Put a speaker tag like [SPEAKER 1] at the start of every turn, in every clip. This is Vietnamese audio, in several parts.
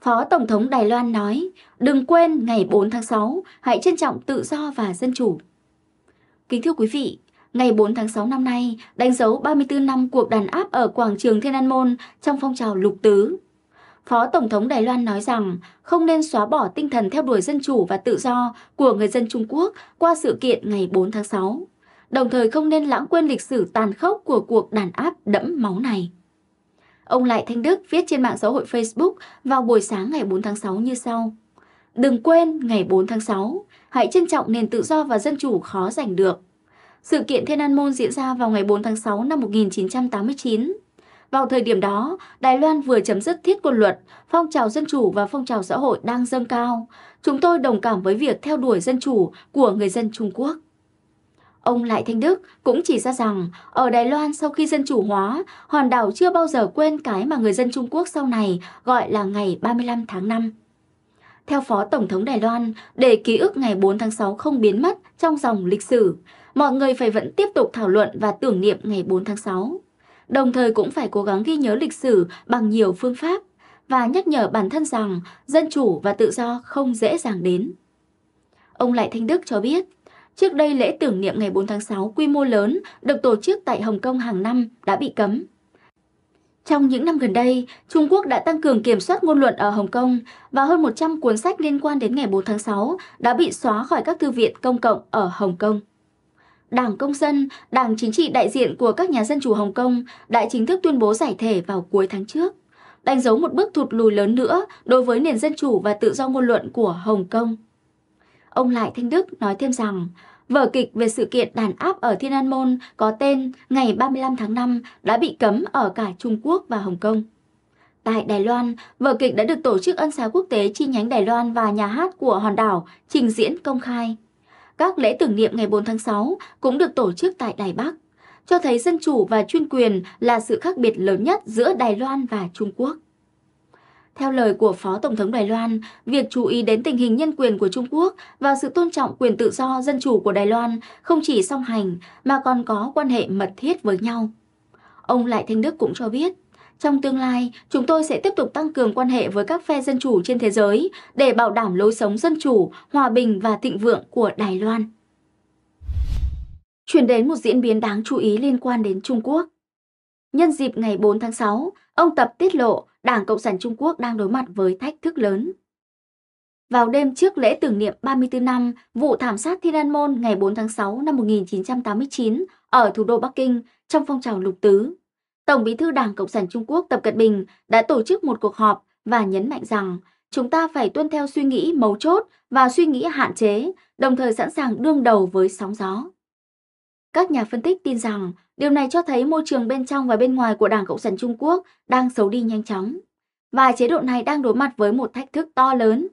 [SPEAKER 1] Phó Tổng thống Đài Loan nói, đừng quên ngày 4 tháng 6, hãy trân trọng tự do và dân chủ. Kính thưa quý vị, ngày 4 tháng 6 năm nay đánh dấu 34 năm cuộc đàn áp ở quảng trường Thiên An Môn trong phong trào lục tứ. Phó Tổng thống Đài Loan nói rằng không nên xóa bỏ tinh thần theo đuổi dân chủ và tự do của người dân Trung Quốc qua sự kiện ngày 4 tháng 6, đồng thời không nên lãng quên lịch sử tàn khốc của cuộc đàn áp đẫm máu này. Ông Lại Thanh Đức viết trên mạng xã hội Facebook vào buổi sáng ngày 4 tháng 6 như sau. Đừng quên ngày 4 tháng 6, hãy trân trọng nền tự do và dân chủ khó giành được. Sự kiện Thiên An Môn diễn ra vào ngày 4 tháng 6 năm 1989. Vào thời điểm đó, Đài Loan vừa chấm dứt thiết quân luật, phong trào dân chủ và phong trào xã hội đang dâng cao. Chúng tôi đồng cảm với việc theo đuổi dân chủ của người dân Trung Quốc. Ông Lại Thanh Đức cũng chỉ ra rằng ở Đài Loan sau khi dân chủ hóa, hòn đảo chưa bao giờ quên cái mà người dân Trung Quốc sau này gọi là ngày 35 tháng 5. Theo Phó Tổng thống Đài Loan, để ký ức ngày 4 tháng 6 không biến mất trong dòng lịch sử, mọi người phải vẫn tiếp tục thảo luận và tưởng niệm ngày 4 tháng 6. Đồng thời cũng phải cố gắng ghi nhớ lịch sử bằng nhiều phương pháp và nhắc nhở bản thân rằng dân chủ và tự do không dễ dàng đến. Ông Lại Thanh Đức cho biết, Trước đây lễ tưởng niệm ngày 4 tháng 6 quy mô lớn được tổ chức tại Hồng Kông hàng năm đã bị cấm. Trong những năm gần đây, Trung Quốc đã tăng cường kiểm soát ngôn luận ở Hồng Kông và hơn 100 cuốn sách liên quan đến ngày 4 tháng 6 đã bị xóa khỏi các thư viện công cộng ở Hồng Kông. Đảng Công dân, đảng chính trị đại diện của các nhà dân chủ Hồng Kông đã chính thức tuyên bố giải thể vào cuối tháng trước, đánh dấu một bước thụt lùi lớn nữa đối với nền dân chủ và tự do ngôn luận của Hồng Kông. Ông Lại Thanh Đức nói thêm rằng, vở kịch về sự kiện đàn áp ở Thiên An Môn có tên Ngày 35 tháng 5 đã bị cấm ở cả Trung Quốc và Hồng Kông. Tại Đài Loan, vở kịch đã được Tổ chức Ân xá Quốc tế chi nhánh Đài Loan và nhà hát của hòn đảo trình diễn công khai. Các lễ tưởng niệm ngày 4 tháng 6 cũng được tổ chức tại Đài Bắc, cho thấy dân chủ và chuyên quyền là sự khác biệt lớn nhất giữa Đài Loan và Trung Quốc. Theo lời của Phó Tổng thống Đài Loan, việc chú ý đến tình hình nhân quyền của Trung Quốc và sự tôn trọng quyền tự do dân chủ của Đài Loan không chỉ song hành mà còn có quan hệ mật thiết với nhau. Ông Lại Thanh Đức cũng cho biết, trong tương lai, chúng tôi sẽ tiếp tục tăng cường quan hệ với các phe dân chủ trên thế giới để bảo đảm lối sống dân chủ, hòa bình và thịnh vượng của Đài Loan. Chuyển đến một diễn biến đáng chú ý liên quan đến Trung Quốc. Nhân dịp ngày 4 tháng 6, ông Tập tiết lộ Đảng Cộng sản Trung Quốc đang đối mặt với thách thức lớn. Vào đêm trước lễ tưởng niệm 34 năm vụ thảm sát Thiên An Môn ngày 4 tháng 6 năm 1989 ở thủ đô Bắc Kinh trong phong trào lục tứ, Tổng bí thư Đảng Cộng sản Trung Quốc Tập Cận Bình đã tổ chức một cuộc họp và nhấn mạnh rằng chúng ta phải tuân theo suy nghĩ mấu chốt và suy nghĩ hạn chế, đồng thời sẵn sàng đương đầu với sóng gió. Các nhà phân tích tin rằng điều này cho thấy môi trường bên trong và bên ngoài của Đảng Cộng sản Trung Quốc đang xấu đi nhanh chóng và chế độ này đang đối mặt với một thách thức to lớn.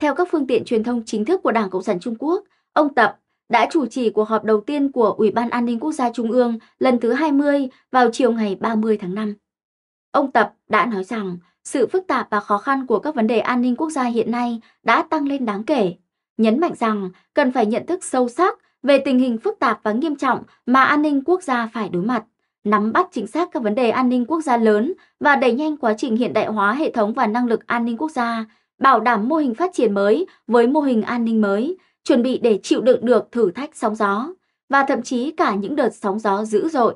[SPEAKER 1] Theo các phương tiện truyền thông chính thức của Đảng Cộng sản Trung Quốc, ông Tập đã chủ trì cuộc họp đầu tiên của Ủy ban An ninh Quốc gia Trung ương lần thứ 20 vào chiều ngày 30 tháng 5. Ông Tập đã nói rằng sự phức tạp và khó khăn của các vấn đề an ninh quốc gia hiện nay đã tăng lên đáng kể, nhấn mạnh rằng cần phải nhận thức sâu sắc về tình hình phức tạp và nghiêm trọng mà an ninh quốc gia phải đối mặt, nắm bắt chính xác các vấn đề an ninh quốc gia lớn và đẩy nhanh quá trình hiện đại hóa hệ thống và năng lực an ninh quốc gia, bảo đảm mô hình phát triển mới với mô hình an ninh mới, chuẩn bị để chịu đựng được thử thách sóng gió và thậm chí cả những đợt sóng gió dữ dội.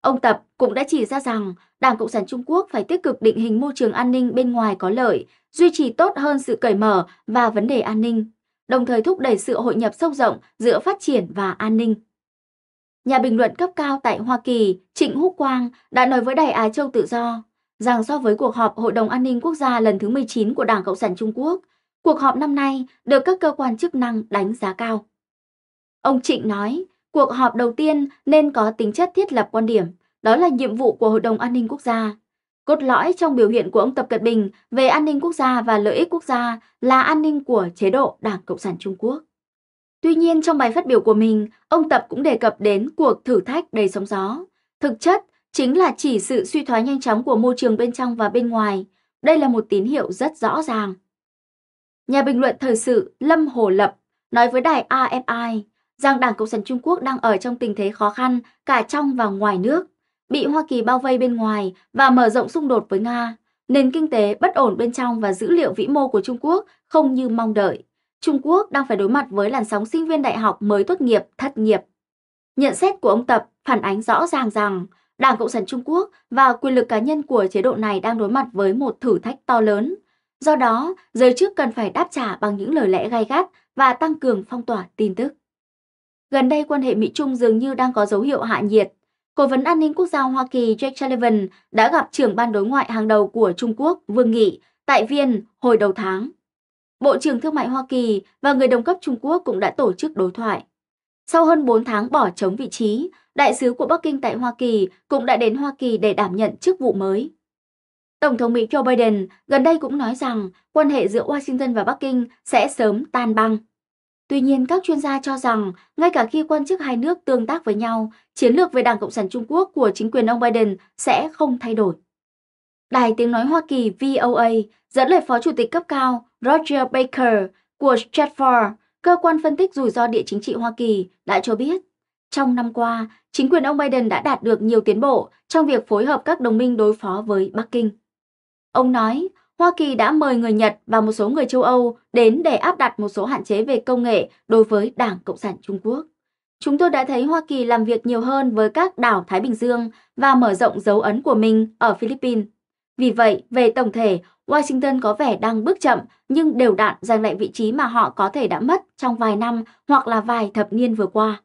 [SPEAKER 1] Ông Tập cũng đã chỉ ra rằng Đảng Cộng sản Trung Quốc phải tích cực định hình môi trường an ninh bên ngoài có lợi, duy trì tốt hơn sự cởi mở và vấn đề an ninh đồng thời thúc đẩy sự hội nhập sâu rộng giữa phát triển và an ninh. Nhà bình luận cấp cao tại Hoa Kỳ Trịnh Húc Quang đã nói với Đài Á Châu Tự Do rằng so với cuộc họp Hội đồng An ninh Quốc gia lần thứ 19 của Đảng Cộng sản Trung Quốc, cuộc họp năm nay được các cơ quan chức năng đánh giá cao. Ông Trịnh nói, cuộc họp đầu tiên nên có tính chất thiết lập quan điểm, đó là nhiệm vụ của Hội đồng An ninh Quốc gia Cốt lõi trong biểu hiện của ông Tập Cận Bình về an ninh quốc gia và lợi ích quốc gia là an ninh của chế độ Đảng Cộng sản Trung Quốc. Tuy nhiên trong bài phát biểu của mình, ông Tập cũng đề cập đến cuộc thử thách đầy sóng gió. Thực chất chính là chỉ sự suy thoái nhanh chóng của môi trường bên trong và bên ngoài. Đây là một tín hiệu rất rõ ràng. Nhà bình luận thời sự Lâm Hồ Lập nói với đài AFI rằng Đảng Cộng sản Trung Quốc đang ở trong tình thế khó khăn cả trong và ngoài nước bị Hoa Kỳ bao vây bên ngoài và mở rộng xung đột với Nga, nền kinh tế bất ổn bên trong và dữ liệu vĩ mô của Trung Quốc không như mong đợi. Trung Quốc đang phải đối mặt với làn sóng sinh viên đại học mới tốt nghiệp, thất nghiệp. Nhận xét của ông Tập phản ánh rõ ràng rằng Đảng Cộng sản Trung Quốc và quyền lực cá nhân của chế độ này đang đối mặt với một thử thách to lớn. Do đó, giới chức cần phải đáp trả bằng những lời lẽ gay gắt và tăng cường phong tỏa tin tức. Gần đây quan hệ Mỹ-Trung dường như đang có dấu hiệu hạ nhiệt Cố vấn an ninh quốc gia Hoa Kỳ Jake Sullivan đã gặp trưởng ban đối ngoại hàng đầu của Trung Quốc Vương Nghị tại Viên hồi đầu tháng. Bộ trưởng Thương mại Hoa Kỳ và người đồng cấp Trung Quốc cũng đã tổ chức đối thoại. Sau hơn 4 tháng bỏ trống vị trí, đại sứ của Bắc Kinh tại Hoa Kỳ cũng đã đến Hoa Kỳ để đảm nhận chức vụ mới. Tổng thống Mỹ Joe Biden gần đây cũng nói rằng quan hệ giữa Washington và Bắc Kinh sẽ sớm tan băng. Tuy nhiên, các chuyên gia cho rằng, ngay cả khi quan chức hai nước tương tác với nhau, chiến lược về Đảng Cộng sản Trung Quốc của chính quyền ông Biden sẽ không thay đổi. Đài Tiếng Nói Hoa Kỳ VOA dẫn lời Phó Chủ tịch cấp cao Roger Baker của Stratfor, cơ quan phân tích rủi ro địa chính trị Hoa Kỳ, đã cho biết, trong năm qua, chính quyền ông Biden đã đạt được nhiều tiến bộ trong việc phối hợp các đồng minh đối phó với Bắc Kinh. Ông nói, Hoa Kỳ đã mời người Nhật và một số người châu Âu đến để áp đặt một số hạn chế về công nghệ đối với Đảng Cộng sản Trung Quốc. Chúng tôi đã thấy Hoa Kỳ làm việc nhiều hơn với các đảo Thái Bình Dương và mở rộng dấu ấn của mình ở Philippines. Vì vậy, về tổng thể, Washington có vẻ đang bước chậm nhưng đều đạn giành lại vị trí mà họ có thể đã mất trong vài năm hoặc là vài thập niên vừa qua.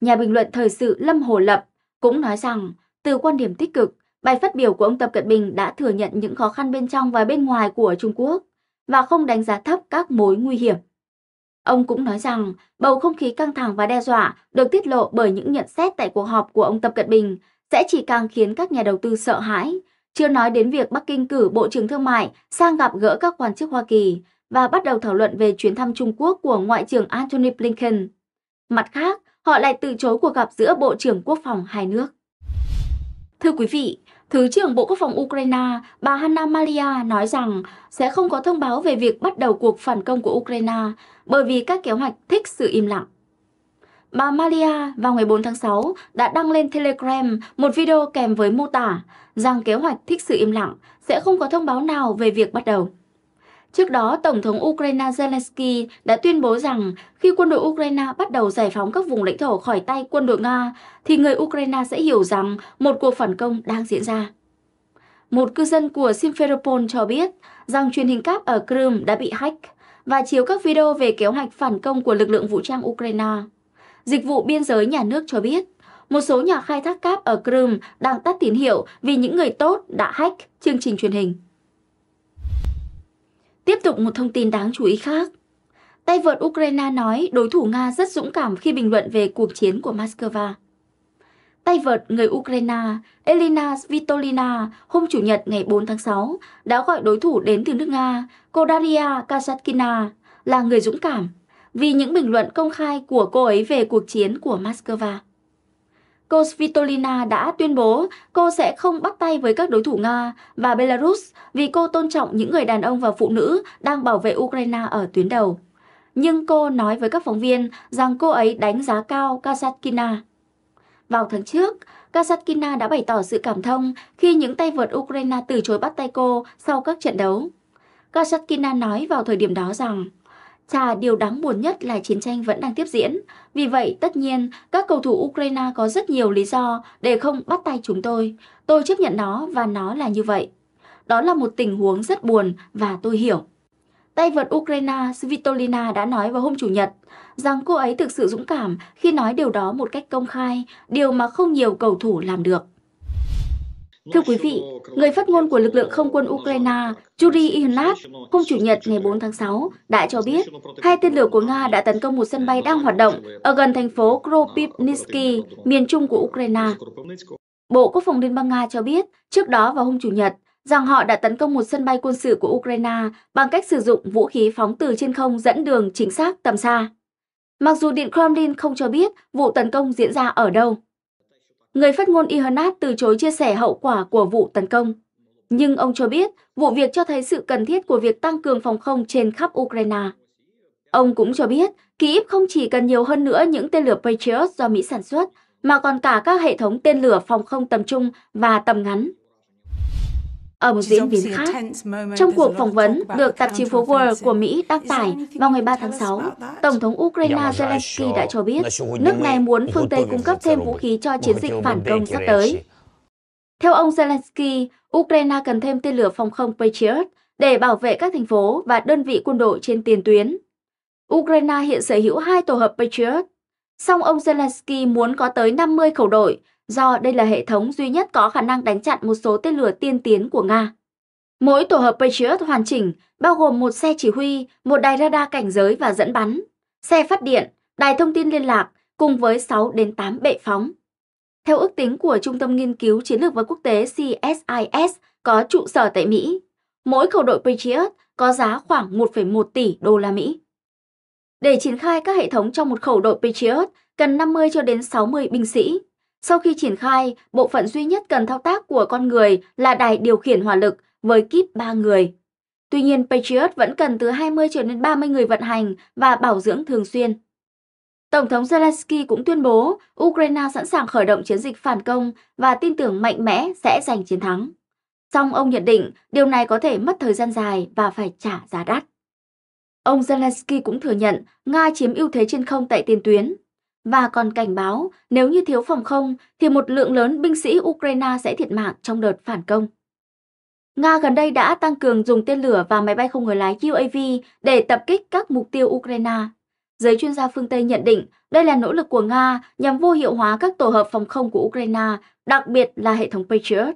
[SPEAKER 1] Nhà bình luận thời sự Lâm Hồ Lập cũng nói rằng, từ quan điểm tích cực, Bài phát biểu của ông Tập Cận Bình đã thừa nhận những khó khăn bên trong và bên ngoài của Trung Quốc và không đánh giá thấp các mối nguy hiểm. Ông cũng nói rằng bầu không khí căng thẳng và đe dọa được tiết lộ bởi những nhận xét tại cuộc họp của ông Tập Cận Bình sẽ chỉ càng khiến các nhà đầu tư sợ hãi, chưa nói đến việc Bắc Kinh cử Bộ trưởng Thương mại sang gặp gỡ các quan chức Hoa Kỳ và bắt đầu thảo luận về chuyến thăm Trung Quốc của Ngoại trưởng Antony Blinken. Mặt khác, họ lại từ chối cuộc gặp giữa Bộ trưởng Quốc phòng hai nước. Thưa quý vị, Thứ trưởng Bộ Quốc phòng Ukraine, bà Hanna Malia nói rằng sẽ không có thông báo về việc bắt đầu cuộc phản công của Ukraine bởi vì các kế hoạch thích sự im lặng. Bà Malia vào ngày 4 tháng 6 đã đăng lên Telegram một video kèm với mô tả rằng kế hoạch thích sự im lặng sẽ không có thông báo nào về việc bắt đầu. Trước đó, Tổng thống Ukraine Zelensky đã tuyên bố rằng khi quân đội Ukraine bắt đầu giải phóng các vùng lãnh thổ khỏi tay quân đội Nga, thì người Ukraine sẽ hiểu rằng một cuộc phản công đang diễn ra. Một cư dân của Simferopol cho biết rằng truyền hình cáp ở Crimea đã bị hack và chiếu các video về kế hoạch phản công của lực lượng vũ trang Ukraine. Dịch vụ biên giới nhà nước cho biết, một số nhà khai thác cáp ở Crimea đang tắt tín hiệu vì những người tốt đã hack chương trình truyền hình. Tiếp tục một thông tin đáng chú ý khác. Tay vợt Ukraine nói đối thủ Nga rất dũng cảm khi bình luận về cuộc chiến của Moscow. Tay vợt người Ukraine Elena Svitolina hôm Chủ nhật ngày 4 tháng 6 đã gọi đối thủ đến từ nước Nga cô Daria Kasatkina là người dũng cảm vì những bình luận công khai của cô ấy về cuộc chiến của Moscow. Cô Svitolina đã tuyên bố cô sẽ không bắt tay với các đối thủ Nga và Belarus vì cô tôn trọng những người đàn ông và phụ nữ đang bảo vệ Ukraine ở tuyến đầu. Nhưng cô nói với các phóng viên rằng cô ấy đánh giá cao Kasatkina. Vào tháng trước, Kasatkina đã bày tỏ sự cảm thông khi những tay vợt Ukraine từ chối bắt tay cô sau các trận đấu. Kasatkina nói vào thời điểm đó rằng Chà, điều đáng buồn nhất là chiến tranh vẫn đang tiếp diễn. Vì vậy, tất nhiên, các cầu thủ Ukraine có rất nhiều lý do để không bắt tay chúng tôi. Tôi chấp nhận nó và nó là như vậy. Đó là một tình huống rất buồn và tôi hiểu. Tay vợt Ukraine Svitolina đã nói vào hôm Chủ nhật rằng cô ấy thực sự dũng cảm khi nói điều đó một cách công khai, điều mà không nhiều cầu thủ làm được. Thưa quý vị, người phát ngôn của lực lượng không quân Ukraine Yuri Ihnat hôm Chủ nhật ngày 4 tháng 6 đã cho biết hai tên lửa của Nga đã tấn công một sân bay đang hoạt động ở gần thành phố Kropivnitsky, miền trung của Ukraine. Bộ Quốc phòng Liên bang Nga cho biết trước đó vào hôm Chủ nhật rằng họ đã tấn công một sân bay quân sự của Ukraine bằng cách sử dụng vũ khí phóng từ trên không dẫn đường chính xác tầm xa. Mặc dù Điện Kremlin không cho biết vụ tấn công diễn ra ở đâu. Người phát ngôn Ihanat từ chối chia sẻ hậu quả của vụ tấn công. Nhưng ông cho biết vụ việc cho thấy sự cần thiết của việc tăng cường phòng không trên khắp Ukraine. Ông cũng cho biết Kyiv không chỉ cần nhiều hơn nữa những tên lửa Patriot do Mỹ sản xuất, mà còn cả các hệ thống tên lửa phòng không tầm trung và tầm ngắn. Ở một diễn biến khác, trong cuộc phỏng vấn được tạp chí phố World của Mỹ đăng tải vào ngày 3 tháng 6, Tổng thống Ukraine dạ, Zelensky đã cho biết nước này muốn phương Tây cung cấp thêm vũ khí cho chiến dịch phản công sắp tới. Theo ông Zelensky, Ukraine cần thêm tên lửa phòng không Patriot để bảo vệ các thành phố và đơn vị quân đội trên tiền tuyến. Ukraine hiện sở hữu hai tổ hợp Patriot, song ông Zelensky muốn có tới 50 khẩu đội do đây là hệ thống duy nhất có khả năng đánh chặn một số tên lửa tiên tiến của Nga. Mỗi tổ hợp Patriot hoàn chỉnh bao gồm một xe chỉ huy, một đài radar cảnh giới và dẫn bắn, xe phát điện, đài thông tin liên lạc cùng với 6 đến 8 bệ phóng. Theo ước tính của Trung tâm Nghiên cứu Chiến lược và Quốc tế CSIS có trụ sở tại Mỹ, mỗi khẩu đội Patriot có giá khoảng 1,1 tỷ đô la Mỹ. Để triển khai các hệ thống trong một khẩu đội Patriot cần 50 cho đến 60 binh sĩ. Sau khi triển khai, bộ phận duy nhất cần thao tác của con người là đài điều khiển hỏa lực với kíp 3 người. Tuy nhiên, Patriot vẫn cần từ 20 cho đến 30 người vận hành và bảo dưỡng thường xuyên. Tổng thống Zelensky cũng tuyên bố Ukraine sẵn sàng khởi động chiến dịch phản công và tin tưởng mạnh mẽ sẽ giành chiến thắng. Song ông nhận định điều này có thể mất thời gian dài và phải trả giá đắt. Ông Zelensky cũng thừa nhận Nga chiếm ưu thế trên không tại tiền tuyến, và còn cảnh báo nếu như thiếu phòng không thì một lượng lớn binh sĩ Ukraine sẽ thiệt mạng trong đợt phản công. Nga gần đây đã tăng cường dùng tên lửa và máy bay không người lái UAV để tập kích các mục tiêu Ukraine. Giới chuyên gia phương Tây nhận định đây là nỗ lực của Nga nhằm vô hiệu hóa các tổ hợp phòng không của Ukraine, đặc biệt là hệ thống Patriot,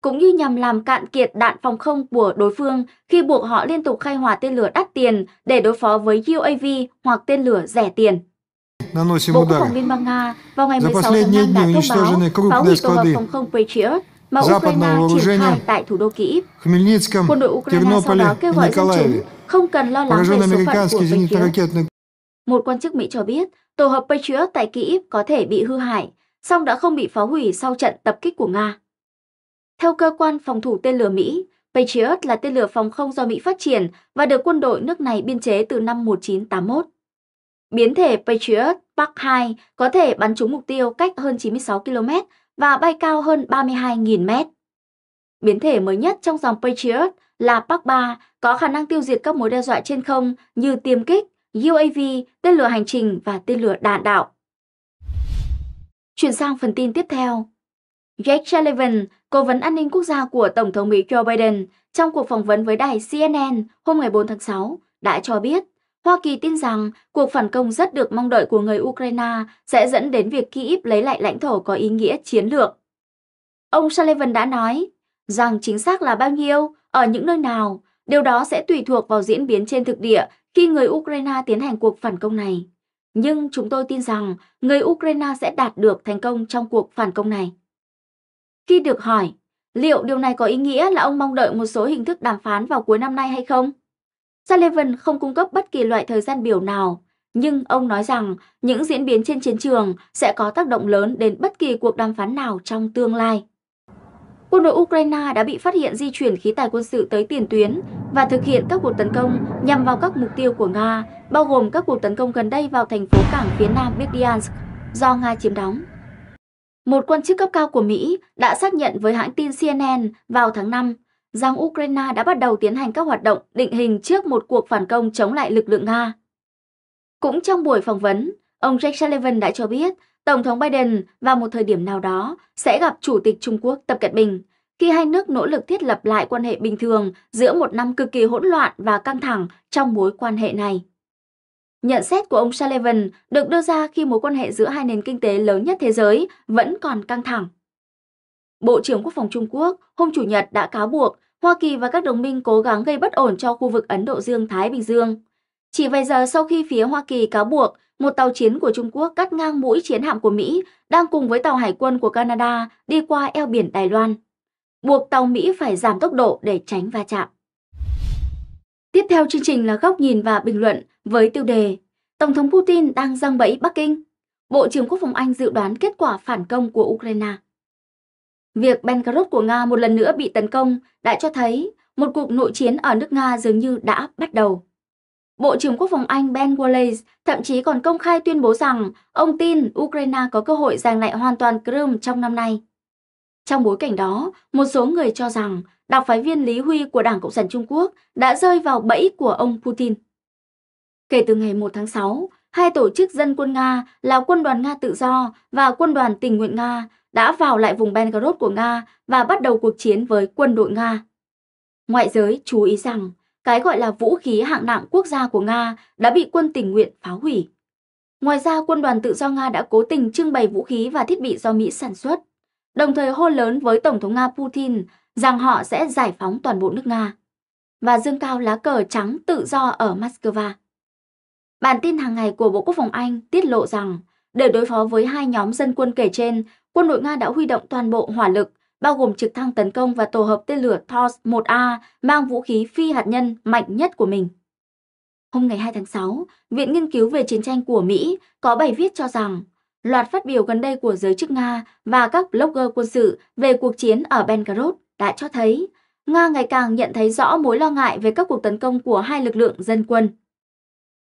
[SPEAKER 1] cũng như nhằm làm cạn kiệt đạn phòng không của đối phương khi buộc họ liên tục khai hỏa tên lửa đắt tiền để đối phó với UAV hoặc tên lửa rẻ tiền. Bộ Quốc phòng Liên bang Nga vào ngày 16 tháng 5 đã thông báo phá hủy tổ hợp phòng không Patriot mà Ukraine triển khai tại thủ đô Kyiv. Quân đội Ukraine sau đó kêu gọi dân chúng không cần lo lắng về số phận của Một quan chức Mỹ cho biết, tổ hợp Patriot tại Kyiv có thể bị hư hại, song đã không bị phá hủy sau trận tập kích của Nga. Theo cơ quan phòng thủ tên lửa Mỹ, Patriot là tên lửa phòng không do Mỹ phát triển và được quân đội nước này biên chế từ năm 1981. Biến thể Patriot Park 2 có thể bắn trúng mục tiêu cách hơn 96 km và bay cao hơn 32.000 mét. Biến thể mới nhất trong dòng Patriot là Park 3 có khả năng tiêu diệt các mối đe dọa trên không như tiêm kích, UAV, tên lửa hành trình và tên lửa đạn đạo. Chuyển sang phần tin tiếp theo. Jake Sullivan, cố vấn an ninh quốc gia của Tổng thống Mỹ Joe Biden, trong cuộc phỏng vấn với đài CNN hôm ngày 4 tháng 6, đã cho biết Hoa Kỳ tin rằng cuộc phản công rất được mong đợi của người Ukraine sẽ dẫn đến việc Kyiv lấy lại lãnh thổ có ý nghĩa chiến lược. Ông Sullivan đã nói rằng chính xác là bao nhiêu, ở những nơi nào, điều đó sẽ tùy thuộc vào diễn biến trên thực địa khi người Ukraine tiến hành cuộc phản công này. Nhưng chúng tôi tin rằng người Ukraine sẽ đạt được thành công trong cuộc phản công này. Khi được hỏi, liệu điều này có ý nghĩa là ông mong đợi một số hình thức đàm phán vào cuối năm nay hay không? Sullivan không cung cấp bất kỳ loại thời gian biểu nào, nhưng ông nói rằng những diễn biến trên chiến trường sẽ có tác động lớn đến bất kỳ cuộc đàm phán nào trong tương lai. Quân đội Ukraine đã bị phát hiện di chuyển khí tài quân sự tới tiền tuyến và thực hiện các cuộc tấn công nhằm vào các mục tiêu của Nga, bao gồm các cuộc tấn công gần đây vào thành phố cảng phía nam Berdyansk do Nga chiếm đóng. Một quan chức cấp cao của Mỹ đã xác nhận với hãng tin CNN vào tháng 5 rằng Ukraine đã bắt đầu tiến hành các hoạt động định hình trước một cuộc phản công chống lại lực lượng Nga. Cũng trong buổi phỏng vấn, ông Jake Sullivan đã cho biết Tổng thống Biden vào một thời điểm nào đó sẽ gặp Chủ tịch Trung Quốc Tập Cận Bình khi hai nước nỗ lực thiết lập lại quan hệ bình thường giữa một năm cực kỳ hỗn loạn và căng thẳng trong mối quan hệ này. Nhận xét của ông Sullivan được đưa ra khi mối quan hệ giữa hai nền kinh tế lớn nhất thế giới vẫn còn căng thẳng. Bộ trưởng Quốc phòng Trung Quốc hôm Chủ nhật đã cáo buộc Hoa Kỳ và các đồng minh cố gắng gây bất ổn cho khu vực Ấn Độ Dương-Thái Bình Dương. Chỉ vài giờ sau khi phía Hoa Kỳ cáo buộc một tàu chiến của Trung Quốc cắt ngang mũi chiến hạm của Mỹ đang cùng với tàu hải quân của Canada đi qua eo biển Đài Loan, buộc tàu Mỹ phải giảm tốc độ để tránh va chạm. Tiếp theo chương trình là góc nhìn và bình luận với tiêu đề Tổng thống Putin đang răng bẫy Bắc Kinh. Bộ trưởng Quốc phòng Anh dự đoán kết quả phản công của Ukraine. Việc Belgorod của Nga một lần nữa bị tấn công đã cho thấy một cuộc nội chiến ở nước Nga dường như đã bắt đầu. Bộ trưởng Quốc phòng Anh Ben Wallace thậm chí còn công khai tuyên bố rằng ông tin Ukraine có cơ hội giành lại hoàn toàn Crimea trong năm nay. Trong bối cảnh đó, một số người cho rằng đặc phái viên Lý Huy của Đảng Cộng sản Trung Quốc đã rơi vào bẫy của ông Putin. Kể từ ngày 1 tháng 6, hai tổ chức dân quân Nga là Quân đoàn Nga Tự Do và Quân đoàn Tình nguyện Nga đã vào lại vùng Belgorod của Nga và bắt đầu cuộc chiến với quân đội Nga. Ngoại giới chú ý rằng, cái gọi là vũ khí hạng nặng quốc gia của Nga đã bị quân tình nguyện phá hủy. Ngoài ra, quân đoàn tự do Nga đã cố tình trưng bày vũ khí và thiết bị do Mỹ sản xuất, đồng thời hô lớn với Tổng thống Nga Putin rằng họ sẽ giải phóng toàn bộ nước Nga và dương cao lá cờ trắng tự do ở Moscow. Bản tin hàng ngày của Bộ Quốc phòng Anh tiết lộ rằng để đối phó với hai nhóm dân quân kể trên, quân đội Nga đã huy động toàn bộ hỏa lực, bao gồm trực thăng tấn công và tổ hợp tên lửa TOS-1A mang vũ khí phi hạt nhân mạnh nhất của mình. Hôm ngày 2 tháng 6, Viện Nghiên cứu về chiến tranh của Mỹ có bài viết cho rằng loạt phát biểu gần đây của giới chức Nga và các blogger quân sự về cuộc chiến ở Belgorod đã cho thấy Nga ngày càng nhận thấy rõ mối lo ngại về các cuộc tấn công của hai lực lượng dân quân.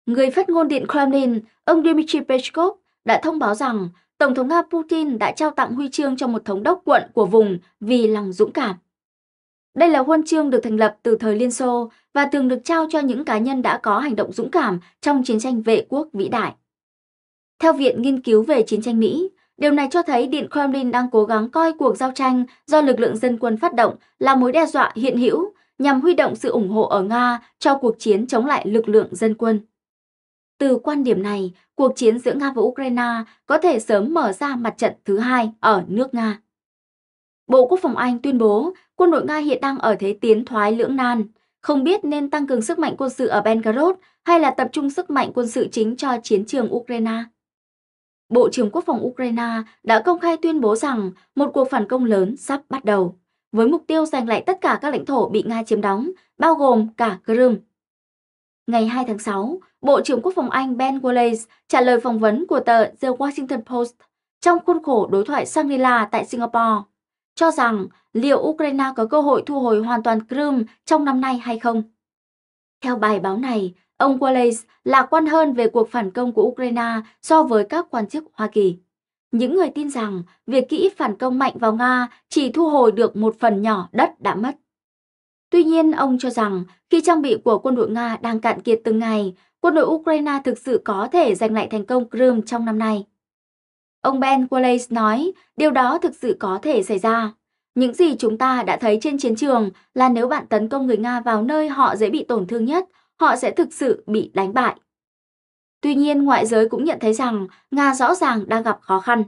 [SPEAKER 1] Người phát ngôn điện Kremlin, ông Dmitry Peskov, đã thông báo rằng Tổng thống Nga Putin đã trao tặng huy chương cho một thống đốc quận của vùng vì lòng dũng cảm. Đây là huân chương được thành lập từ thời Liên Xô và thường được trao cho những cá nhân đã có hành động dũng cảm trong chiến tranh vệ quốc vĩ đại. Theo Viện Nghiên cứu về Chiến tranh Mỹ, điều này cho thấy Điện Kremlin đang cố gắng coi cuộc giao tranh do lực lượng dân quân phát động là mối đe dọa hiện hữu nhằm huy động sự ủng hộ ở Nga cho cuộc chiến chống lại lực lượng dân quân. Từ quan điểm này, cuộc chiến giữa Nga và Ukraine có thể sớm mở ra mặt trận thứ hai ở nước Nga. Bộ Quốc phòng Anh tuyên bố quân đội Nga hiện đang ở thế tiến thoái lưỡng nan, không biết nên tăng cường sức mạnh quân sự ở Belgorod hay là tập trung sức mạnh quân sự chính cho chiến trường Ukraine. Bộ trưởng Quốc phòng Ukraine đã công khai tuyên bố rằng một cuộc phản công lớn sắp bắt đầu, với mục tiêu giành lại tất cả các lãnh thổ bị Nga chiếm đóng, bao gồm cả Crimea. Ngày 2 tháng 6, Bộ trưởng Quốc phòng Anh Ben Wallace trả lời phỏng vấn của tờ The Washington Post trong khuôn khổ đối thoại Shangri-La tại Singapore, cho rằng liệu Ukraine có cơ hội thu hồi hoàn toàn Crimea trong năm nay hay không. Theo bài báo này, ông Wallace lạc quan hơn về cuộc phản công của Ukraine so với các quan chức Hoa Kỳ. Những người tin rằng việc Kỹ phản công mạnh vào Nga chỉ thu hồi được một phần nhỏ đất đã mất. Tuy nhiên, ông cho rằng khi trang bị của quân đội Nga đang cạn kiệt từng ngày, quân đội Ukraine thực sự có thể giành lại thành công Crimea trong năm nay. Ông Ben Wallace nói, điều đó thực sự có thể xảy ra. Những gì chúng ta đã thấy trên chiến trường là nếu bạn tấn công người Nga vào nơi họ dễ bị tổn thương nhất, họ sẽ thực sự bị đánh bại. Tuy nhiên, ngoại giới cũng nhận thấy rằng Nga rõ ràng đang gặp khó khăn.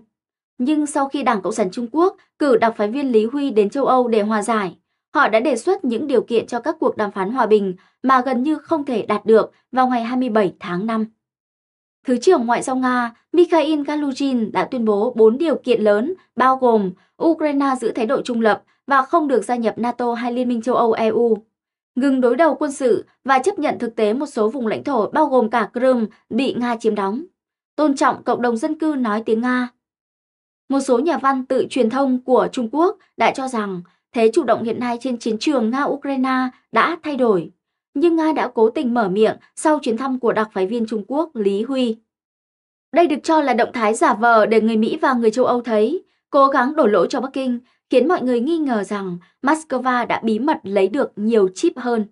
[SPEAKER 1] Nhưng sau khi Đảng Cộng sản Trung Quốc cử đặc phái viên Lý Huy đến châu Âu để hòa giải, Họ đã đề xuất những điều kiện cho các cuộc đàm phán hòa bình mà gần như không thể đạt được vào ngày 27 tháng 5. Thứ trưởng Ngoại giao Nga Mikhail Galugin đã tuyên bố 4 điều kiện lớn, bao gồm Ukraine giữ thái độ trung lập và không được gia nhập NATO hay Liên minh châu Âu-EU, ngừng đối đầu quân sự và chấp nhận thực tế một số vùng lãnh thổ bao gồm cả Crimea bị Nga chiếm đóng, tôn trọng cộng đồng dân cư nói tiếng Nga. Một số nhà văn tự truyền thông của Trung Quốc đã cho rằng Thế chủ động hiện nay trên chiến trường Nga-Ukraine đã thay đổi, nhưng Nga đã cố tình mở miệng sau chuyến thăm của đặc phái viên Trung Quốc Lý Huy. Đây được cho là động thái giả vờ để người Mỹ và người châu Âu thấy, cố gắng đổ lỗi cho Bắc Kinh, khiến mọi người nghi ngờ rằng Moscow đã bí mật lấy được nhiều chip hơn.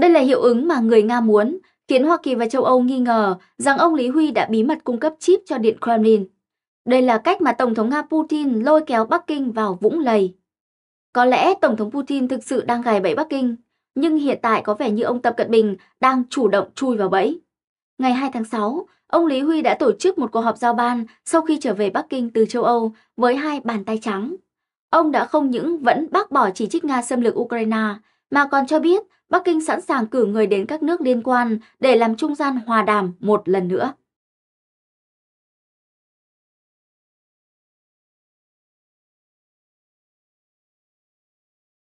[SPEAKER 1] Đây là hiệu ứng mà người Nga muốn, khiến Hoa Kỳ và châu Âu nghi ngờ rằng ông Lý Huy đã bí mật cung cấp chip cho Điện Kremlin. Đây là cách mà Tổng thống Nga Putin lôi kéo Bắc Kinh vào vũng lầy. Có lẽ Tổng thống Putin thực sự đang gài bẫy Bắc Kinh, nhưng hiện tại có vẻ như ông Tập Cận Bình đang chủ động chui vào bẫy. Ngày 2 tháng 6, ông Lý Huy đã tổ chức một cuộc họp giao ban sau khi trở về Bắc Kinh từ châu Âu với hai bàn tay trắng. Ông đã không những vẫn bác bỏ chỉ trích Nga xâm lược Ukraine, mà còn cho biết Bắc Kinh sẵn sàng cử người đến các nước liên quan để làm trung gian hòa đàm một lần nữa.